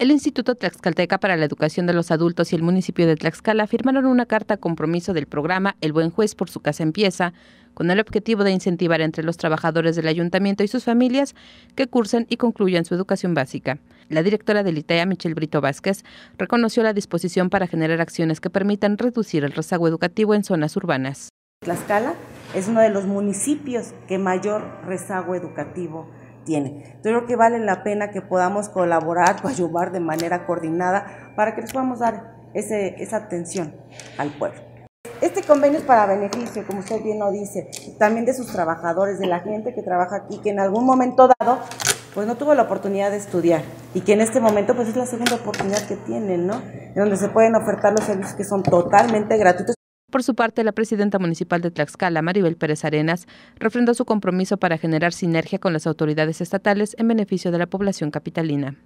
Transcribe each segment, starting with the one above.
El Instituto Tlaxcalteca para la Educación de los Adultos y el municipio de Tlaxcala firmaron una carta compromiso del programa El Buen Juez por su casa empieza, con el objetivo de incentivar entre los trabajadores del ayuntamiento y sus familias que cursen y concluyan su educación básica. La directora del ITEA, Michelle Brito Vázquez, reconoció la disposición para generar acciones que permitan reducir el rezago educativo en zonas urbanas. Tlaxcala es uno de los municipios que mayor rezago educativo tiene. Yo creo que vale la pena que podamos colaborar, coayuvar de manera coordinada para que les podamos dar esa atención al pueblo. Este convenio es para beneficio, como usted bien lo dice, también de sus trabajadores, de la gente que trabaja aquí, que en algún momento dado pues no tuvo la oportunidad de estudiar y que en este momento pues es la segunda oportunidad que tienen, ¿no? En donde se pueden ofertar los servicios que son totalmente gratuitos. Por su parte, la presidenta municipal de Tlaxcala, Maribel Pérez Arenas, refrendó su compromiso para generar sinergia con las autoridades estatales en beneficio de la población capitalina.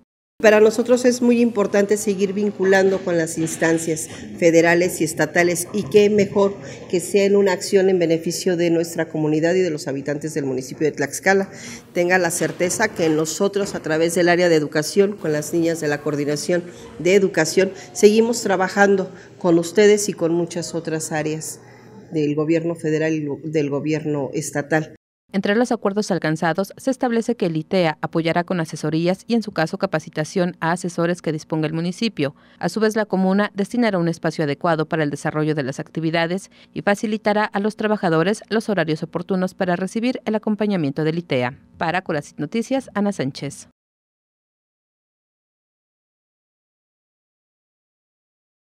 Para nosotros es muy importante seguir vinculando con las instancias federales y estatales y qué mejor que sea en una acción en beneficio de nuestra comunidad y de los habitantes del municipio de Tlaxcala. Tenga la certeza que nosotros a través del área de educación, con las niñas de la coordinación de educación, seguimos trabajando con ustedes y con muchas otras áreas del gobierno federal y del gobierno estatal. Entre los acuerdos alcanzados, se establece que el ITEA apoyará con asesorías y, en su caso, capacitación a asesores que disponga el municipio. A su vez, la comuna destinará un espacio adecuado para el desarrollo de las actividades y facilitará a los trabajadores los horarios oportunos para recibir el acompañamiento del ITEA. Para las Noticias, Ana Sánchez.